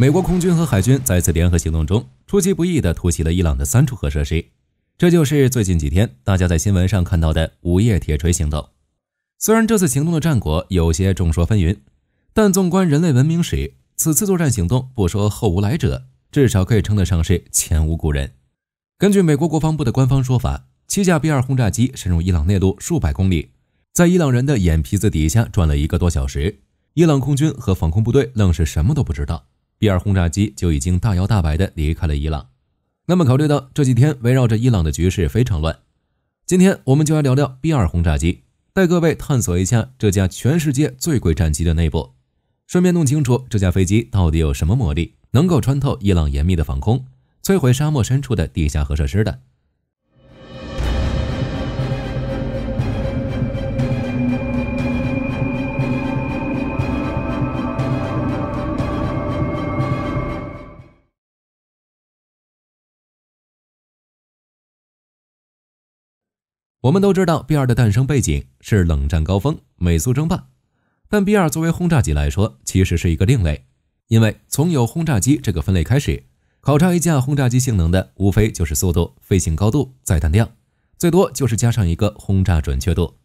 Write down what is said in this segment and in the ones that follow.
美国空军和海军在一次联合行动中出其不意地突袭了伊朗的三处核设施，这就是最近几天大家在新闻上看到的“午夜铁锤”行动。虽然这次行动的战果有些众说纷纭，但纵观人类文明史，此次作战行动不说后无来者，至少可以称得上是前无古人。根据美国国防部的官方说法，七架 B-2 轰炸机深入伊朗内陆数百公里，在伊朗人的眼皮子底下转了一个多小时，伊朗空军和防空部队愣是什么都不知道。B-2 轰炸机就已经大摇大摆地离开了伊朗。那么，考虑到这几天围绕着伊朗的局势非常乱，今天我们就来聊聊 B-2 轰炸机，带各位探索一下这架全世界最贵战机的内部，顺便弄清楚这架飞机到底有什么魔力，能够穿透伊朗严密的防空，摧毁沙漠深处的地下核设施的。我们都知道 B2 的诞生背景是冷战高峰美苏争霸，但 B2 作为轰炸机来说，其实是一个另类，因为从有轰炸机这个分类开始，考察一架轰炸机性能的无非就是速度、飞行高度、载弹量，最多就是加上一个轰炸准确度。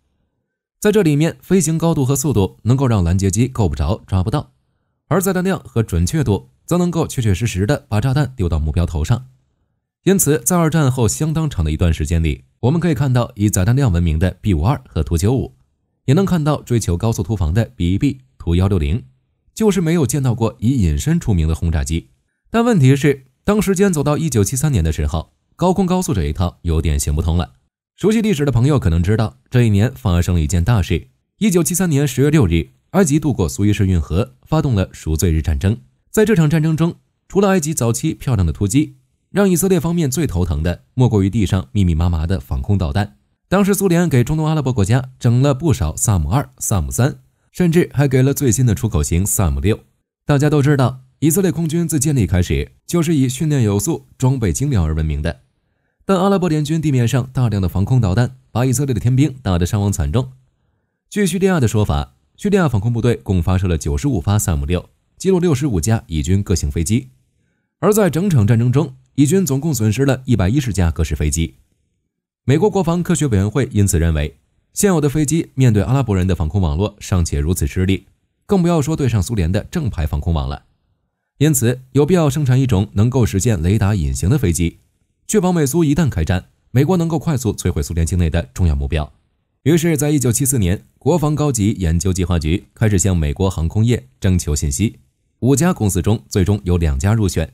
在这里面，飞行高度和速度能够让拦截机够不着、抓不到，而载弹量和准确度则能够确确实实的把炸弹丢到目标头上。因此，在二战后相当长的一段时间里，我们可以看到以载弹量闻名的 B 五二和图九五，也能看到追求高速突防的 B B 图幺六零，就是没有见到过以隐身出名的轰炸机。但问题是，当时间走到一九七三年的时候，高空高速这一套有点行不通了。熟悉历史的朋友可能知道，这一年发生了一件大事：一九七三年十月六日，埃及渡过苏伊士运河，发动了赎罪日战争。在这场战争中，除了埃及早期漂亮的突击，让以色列方面最头疼的，莫过于地上密密麻麻的防空导弹。当时苏联给中东阿拉伯国家整了不少萨姆二、萨姆三，甚至还给了最新的出口型萨姆六。大家都知道，以色列空军自建立开始，就是以训练有素、装备精良而闻名的。但阿拉伯联军地面上大量的防空导弹，把以色列的天兵打得伤亡惨重。据叙利亚的说法，叙利亚防空部队共发射了九十五发萨姆六，击落六十五架以军各型飞机。而在整场战争中，以军总共损失了一百一十架各式飞机。美国国防科学委员会因此认为，现有的飞机面对阿拉伯人的防空网络尚且如此吃力，更不要说对上苏联的正牌防空网了。因此，有必要生产一种能够实现雷达隐形的飞机，确保美苏一旦开战，美国能够快速摧毁苏联境内的重要目标。于是，在一九七四年，国防高级研究计划局开始向美国航空业征求信息，五家公司中最终有两家入选。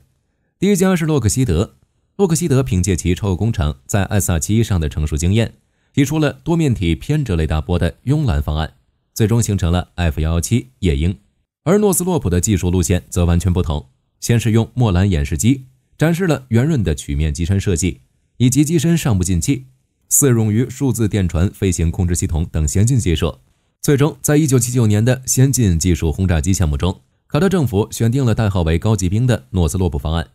第一家是洛克希德，洛克希德凭借其超音工程在 S 萨奇上的成熟经验，提出了多面体偏折雷达波的慵懒方案，最终形成了 F 幺幺七夜鹰。而诺斯洛普的技术路线则完全不同，先是用墨兰演示机展示了圆润的曲面机身设计以及机身上部进气、四冗余数字电传飞行控制系统等先进技术，最终在一九七九年的先进技术轰炸机项目中，卡特政府选定了代号为高级兵的诺斯洛普方案。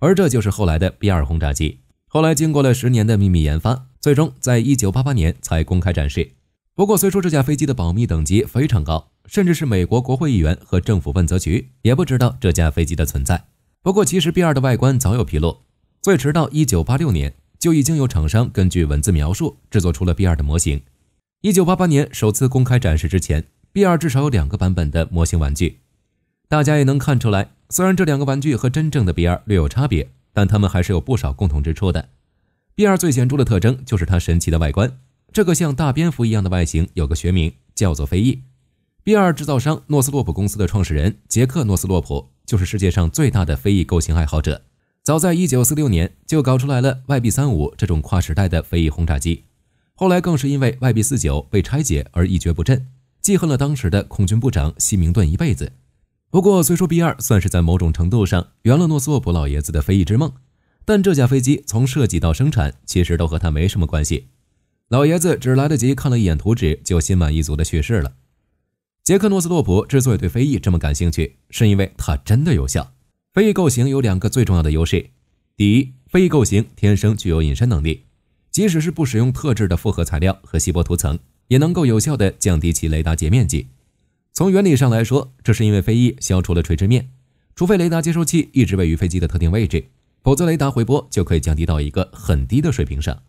而这就是后来的 B 二轰炸机。后来经过了十年的秘密研发，最终在一九八八年才公开展示。不过，虽说这架飞机的保密等级非常高，甚至是美国国会议员和政府问责局也不知道这架飞机的存在。不过，其实 B 二的外观早有披露，最迟到一九八六年就已经有厂商根据文字描述制作出了 B 二的模型。一九八八年首次公开展示之前，B 二至少有两个版本的模型玩具，大家也能看出来。虽然这两个玩具和真正的 B 二略有差别，但它们还是有不少共同之处的。B 二最显著的特征就是它神奇的外观，这个像大蝙蝠一样的外形有个学名叫做飞翼。B 二制造商诺斯洛普公司的创始人杰克诺斯洛普就是世界上最大的飞翼构型爱好者，早在1946年就搞出来了 YB 三五这种跨时代的飞翼轰炸机，后来更是因为 YB 四九被拆解而一蹶不振，记恨了当时的空军部长西明顿一辈子。不过，虽说 B 二算是在某种程度上圆了诺斯洛普老爷子的飞翼之梦，但这架飞机从设计到生产其实都和他没什么关系。老爷子只来得及看了一眼图纸，就心满意足的去世了。杰克·诺斯洛普之所以对飞翼这么感兴趣，是因为它真的有效。飞翼构型有两个最重要的优势：第一，飞翼构型天生具有隐身能力，即使是不使用特制的复合材料和锡箔涂层，也能够有效的降低其雷达截面积。从原理上来说，这是因为飞翼消除了垂直面，除非雷达接收器一直位于飞机的特定位置，否则雷达回波就可以降低到一个很低的水平上，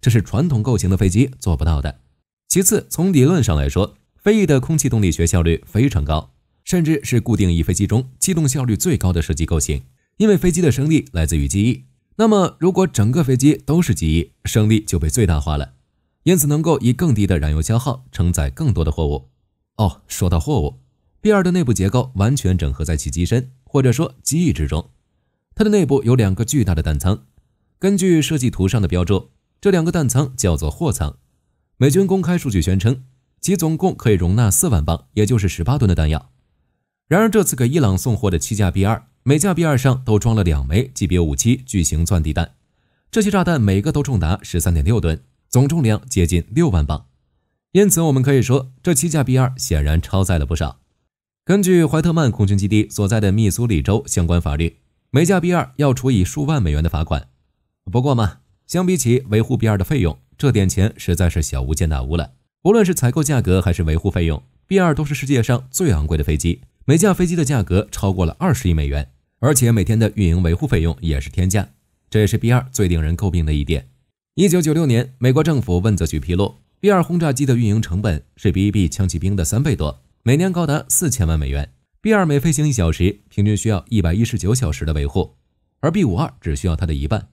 这是传统构型的飞机做不到的。其次，从理论上来说，飞翼的空气动力学效率非常高，甚至是固定翼飞机中机动效率最高的设计构型，因为飞机的升力来自于机翼。那么，如果整个飞机都是机翼，升力就被最大化了，因此能够以更低的燃油消耗承载更多的货物。哦，说到货物，B2 的内部结构完全整合在其机身或者说机翼之中。它的内部有两个巨大的弹仓，根据设计图上的标注，这两个弹仓叫做货仓。美军公开数据宣称，其总共可以容纳四万磅，也就是十八吨的弹药。然而，这次给伊朗送货的七架 B2，每架 B2 上都装了两枚级别武器巨型钻地弹，这些炸弹每个都重达十三点六吨，总重量接近六万磅。因此，我们可以说，这七架 B 二显然超载了不少。根据怀特曼空军基地所在的密苏里州相关法律，每架 B 二要处以数万美元的罚款。不过嘛，相比起维护 B 二的费用，这点钱实在是小巫见大巫了。不论是采购价格还是维护费用，B 二都是世界上最昂贵的飞机，每架飞机的价格超过了二十亿美元，而且每天的运营维护费用也是天价。这也是 B 二最令人诟病的一点。一九九六年，美国政府问责局披露。B 二轰炸机的运营成本是 B 一 B 枪骑兵的三倍多，每年高达四千万美元。B 二每飞行一小时，平均需要一百一十九小时的维护，而 B 五二只需要它的一半。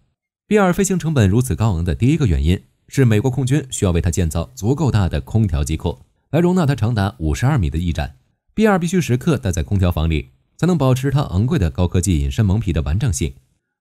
B 二飞行成本如此高昂的第一个原因是美国空军需要为它建造足够大的空调机库来容纳它长达五十二米的翼展。B 二必须时刻待在空调房里，才能保持它昂贵的高科技隐身蒙皮的完整性。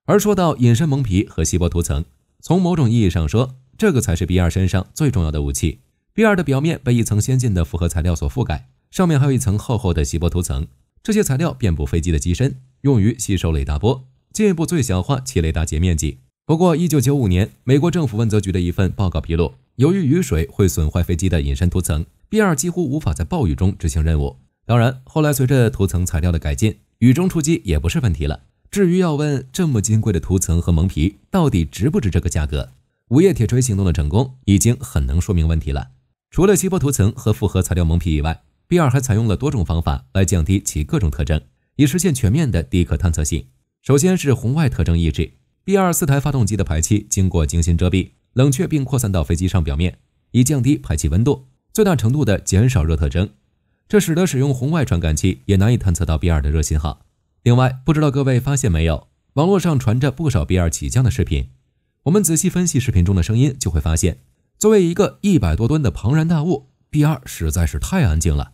而说到隐身蒙皮和吸波涂层，从某种意义上说，这个才是 B 二身上最重要的武器。B 二的表面被一层先进的复合材料所覆盖，上面还有一层厚厚的吸波涂层。这些材料遍布飞机的机身，用于吸收雷达波，进一步最小化其雷达截面积。不过，一九九五年，美国政府问责局的一份报告披露，由于雨水会损坏飞机的隐身涂层，B 二几乎无法在暴雨中执行任务。当然，后来随着涂层材料的改进，雨中出击也不是问题了。至于要问这么金贵的涂层和蒙皮到底值不值这个价格？午夜铁锤行动的成功已经很能说明问题了。除了吸波涂层和复合材料蒙皮以外，B-2 还采用了多种方法来降低其各种特征，以实现全面的低可探测性。首先是红外特征抑制，B-2 四台发动机的排气经过精心遮蔽、冷却并扩散到飞机上表面，以降低排气温度，最大程度的减少热特征。这使得使用红外传感器也难以探测到 B-2 的热信号。另外，不知道各位发现没有，网络上传着不少 B-2 起降的视频。我们仔细分析视频中的声音，就会发现，作为一个一百多吨的庞然大物，b 二实在是太安静了。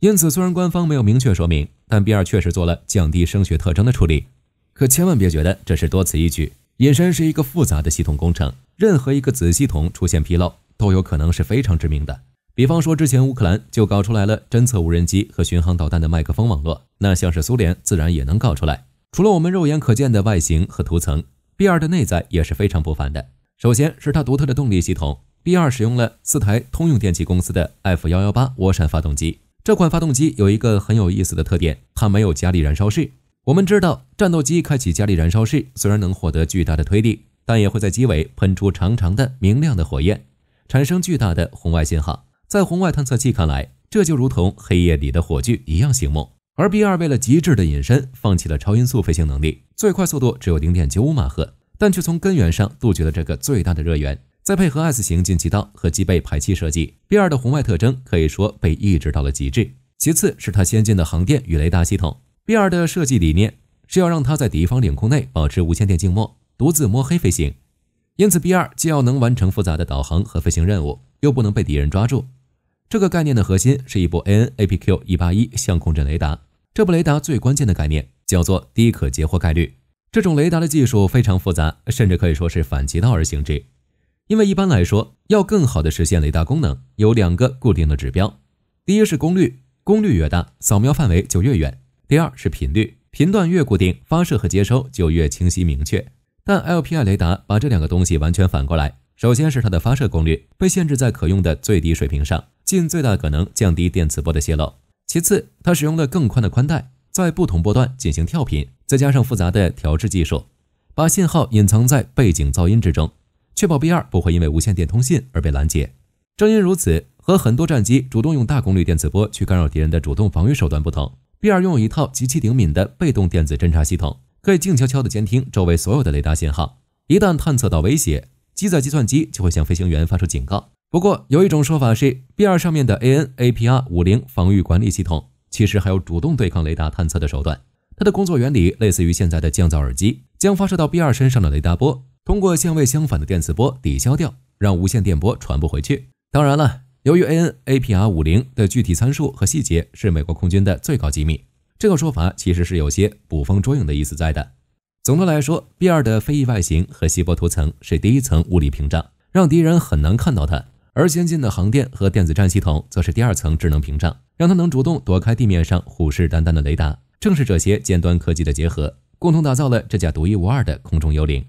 因此，虽然官方没有明确说明，但 B 二确实做了降低声学特征的处理。可千万别觉得这是多此一举，隐身是一个复杂的系统工程，任何一个子系统出现纰漏，都有可能是非常致命的。比方说，之前乌克兰就搞出来了侦测无人机和巡航导弹的麦克风网络，那像是苏联自然也能搞出来。除了我们肉眼可见的外形和涂层。B2 的内在也是非常不凡的。首先，是它独特的动力系统。B2 使用了四台通用电气公司的 F118 涡扇发动机。这款发动机有一个很有意思的特点，它没有加力燃烧室。我们知道，战斗机开启加力燃烧室虽然能获得巨大的推力，但也会在机尾喷出长长的明亮的火焰，产生巨大的红外信号。在红外探测器看来，这就如同黑夜里的火炬一样醒目。而 B 二为了极致的隐身，放弃了超音速飞行能力，最快速度只有零点九五马赫，但却从根源上杜绝了这个最大的热源。再配合 S 型进气道和机背排气设计，B 二的红外特征可以说被抑制到了极致。其次，是它先进的航电与雷达系统。B 二的设计理念是要让它在敌方领空内保持无线电静默，独自摸黑飞行。因此，B 二既要能完成复杂的导航和飞行任务，又不能被敌人抓住。这个概念的核心是一部 AN/APQ-181 相控阵雷达。这部雷达最关键的概念叫做低可截获概率。这种雷达的技术非常复杂，甚至可以说是反其道而行之。因为一般来说，要更好的实现雷达功能，有两个固定的指标：第一是功率，功率越大，扫描范围就越远；第二是频率，频段越固定，发射和接收就越清晰明确。但 LPI 雷达把这两个东西完全反过来：首先是它的发射功率被限制在可用的最低水平上。尽最大可能降低电磁波的泄漏。其次，它使用了更宽的宽带，在不同波段进行跳频，再加上复杂的调制技术，把信号隐藏在背景噪音之中，确保 B2 不会因为无线电通信而被拦截。正因如此，和很多战机主动用大功率电磁波去干扰敌人的主动防御手段不同，B2 拥有一套极其灵敏的被动电子侦察系统，可以静悄悄地监听周围所有的雷达信号。一旦探测到威胁，机载计算机就会向飞行员发出警告。不过有一种说法是，B 二上面的 ANAPR 五零防御管理系统其实还有主动对抗雷达探测的手段。它的工作原理类似于现在的降噪耳机，将发射到 B 二身上的雷达波通过相位相反的电磁波抵消掉，让无线电波传播回去。当然了，由于 ANAPR 五零的具体参数和细节是美国空军的最高机密，这个说法其实是有些捕风捉影的意思在的。总的来说，B 二的飞翼外形和吸波涂层是第一层物理屏障，让敌人很难看到它。而先进的航电和电子战系统则是第二层智能屏障，让它能主动躲开地面上虎视眈眈的雷达。正是这些尖端科技的结合，共同打造了这架独一无二的空中幽灵。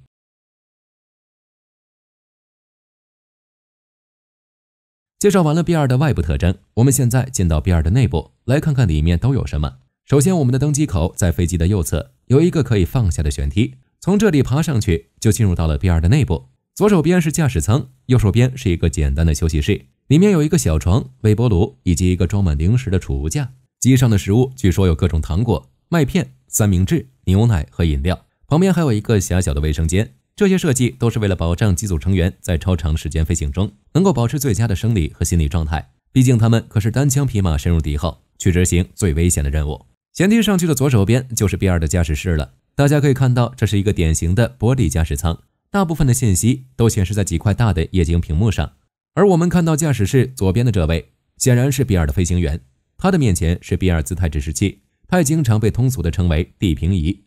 介绍完了 B 二的外部特征，我们现在进到 B 二的内部，来看看里面都有什么。首先，我们的登机口在飞机的右侧，有一个可以放下的舷梯，从这里爬上去就进入到了 B 二的内部。左手边是驾驶舱，右手边是一个简单的休息室，里面有一个小床、微波炉以及一个装满零食的储物架。机上的食物据说有各种糖果、麦片、三明治、牛奶和饮料。旁边还有一个狭小的卫生间。这些设计都是为了保障机组成员在超长时间飞行中能够保持最佳的生理和心理状态。毕竟他们可是单枪匹马深入敌后去执行最危险的任务。舷梯上去的左手边就是 B 二的驾驶室了。大家可以看到，这是一个典型的玻璃驾驶舱。大部分的信息都显示在几块大的液晶屏幕上，而我们看到驾驶室左边的这位显然是比尔的飞行员，他的面前是比尔姿态指示器，它经常被通俗的称为地平仪。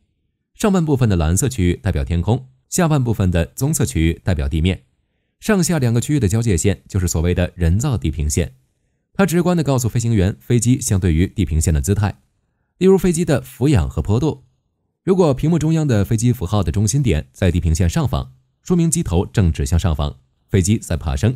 上半部分的蓝色区域代表天空，下半部分的棕色区域代表地面，上下两个区域的交界线就是所谓的人造地平线。它直观的告诉飞行员飞机相对于地平线的姿态，例如飞机的俯仰和坡度。如果屏幕中央的飞机符号的中心点在地平线上方，说明机头正指向上方，飞机在爬升；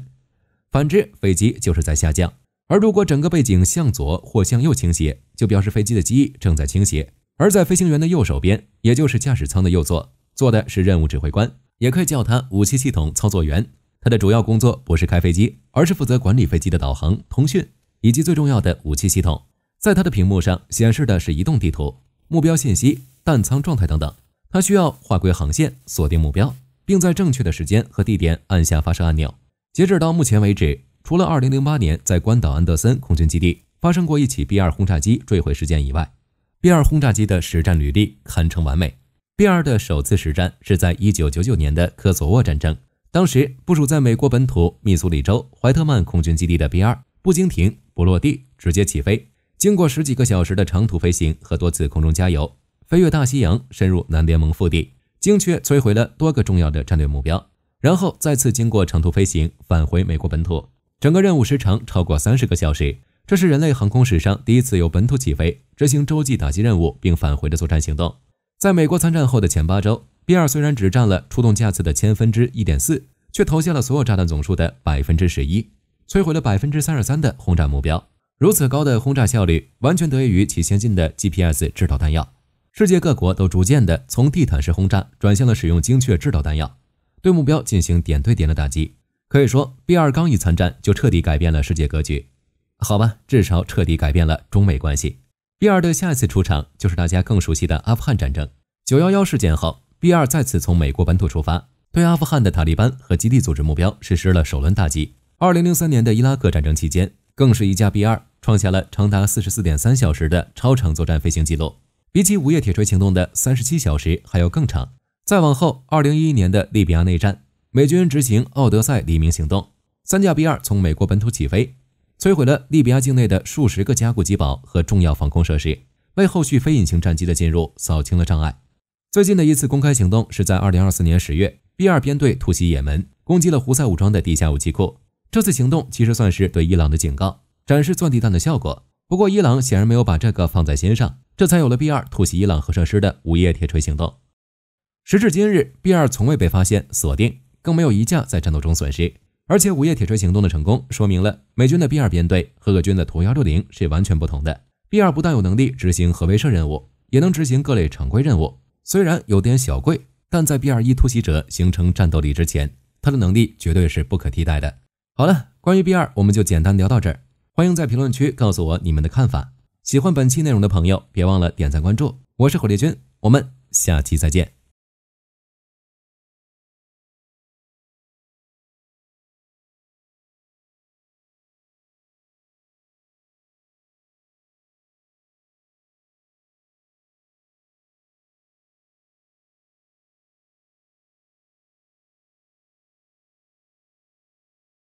反之，飞机就是在下降。而如果整个背景向左或向右倾斜，就表示飞机的机翼正在倾斜。而在飞行员的右手边，也就是驾驶舱的右座，坐的是任务指挥官，也可以叫他武器系统操作员。他的主要工作不是开飞机，而是负责管理飞机的导航、通讯以及最重要的武器系统。在他的屏幕上显示的是移动地图、目标信息、弹仓状态等等。他需要划归航线，锁定目标。并在正确的时间和地点按下发射按钮。截止到目前为止，除了2008年在关岛安德森空军基地发生过一起 B-2 轰炸机坠毁事件以外，B-2 轰炸机的实战履历堪称完美。B-2 的首次实战是在1999年的科索沃战争，当时部署在美国本土密苏里州怀特曼空军基地的 B-2，不经停不落地直接起飞，经过十几个小时的长途飞行和多次空中加油，飞越大西洋，深入南联盟腹地。精确摧毁了多个重要的战略目标，然后再次经过长途飞行返回美国本土。整个任务时长超过三十个小时，这是人类航空史上第一次由本土起飞执行洲际打击任务并返回的作战行动。在美国参战后的前八周，b 二虽然只占了出动架次的千分之一点四，却投下了所有炸弹总数的百分之十一，摧毁了百分之三十三的轰炸目标。如此高的轰炸效率，完全得益于其先进的 GPS 制导弹药。世界各国都逐渐的从地毯式轰炸转向了使用精确制导弹药，对目标进行点对点的打击。可以说，B2 刚一参战就彻底改变了世界格局，好吧，至少彻底改变了中美关系。B2 的下一次出场就是大家更熟悉的阿富汗战争。九幺幺事件后，B2 再次从美国本土出发，对阿富汗的塔利班和基地组织目标实施了首轮打击。二零零三年的伊拉克战争期间，更是一架 B2 创下了长达四十四点三小时的超长作战飞行记录。比起午夜铁锤行动的三十七小时还要更长。再往后，二零一一年的利比亚内战，美军执行“奥德赛黎明”行动，三架 B 二从美国本土起飞，摧毁了利比亚境内的数十个加固机堡和重要防空设施，为后续非隐形战机的进入扫清了障碍。最近的一次公开行动是在二零二四年十月，B 二编队突袭也门，攻击了胡塞武装的地下武器库。这次行动其实算是对伊朗的警告，展示钻地弹的效果。不过伊朗显然没有把这个放在心上。这才有了 B 二突袭伊朗核设施的午夜铁锤行动。时至今日，B 二从未被发现锁定，更没有一架在战斗中损失。而且午夜铁锤行动的成功，说明了美军的 B 二编队和俄军的图幺六零是完全不同的。B 二不但有能力执行核威慑任务，也能执行各类常规任务。虽然有点小贵，但在 B 二一突袭者形成战斗力之前，它的能力绝对是不可替代的。好了，关于 B 二，我们就简单聊到这儿。欢迎在评论区告诉我你们的看法。喜欢本期内容的朋友，别忘了点赞关注。我是火烈军，我们下期再见。